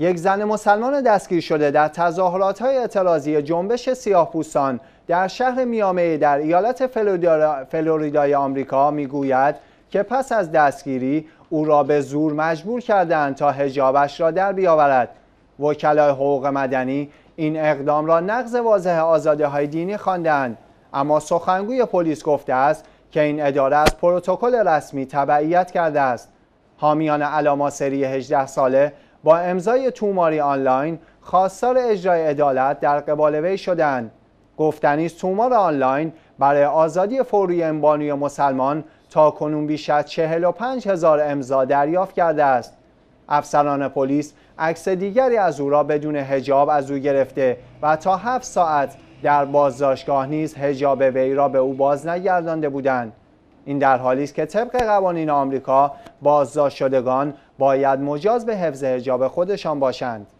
یک زن مسلمان دستگیر شده در تظاهرات های اعتراضی جنبش سیاهپوستان در شهر میامه در ایالت فلوریدای آمریکا میگوید که پس از دستگیری او را به زور مجبور کردند تا هجابش را در بیاورد وکلای حقوق مدنی این اقدام را نقض واضح آزاده های دینی خواندند اما سخنگوی پلیس گفته است که این اداره از پروتکل رسمی تبعیت کرده است حامیان علاماسری 18 ساله با امضای توماری آنلاین خواستار اجرای عدالت در قبال وی شدند گفتنی تومار آنلاین برای آزادی فوری بانوی مسلمان تا کنون بیش از 45 هزار امضا دریافت کرده است افسران پلیس عکس دیگری از او را بدون هجاب از او گرفته و تا هفت ساعت در بازداشتگاه نیز هجاب وی را به او باز نگردانده بودند این در حالی است که طبق قوانین آمریکا بازداشت شدگان باید مجاز به حفظ حجاب خودشان باشند.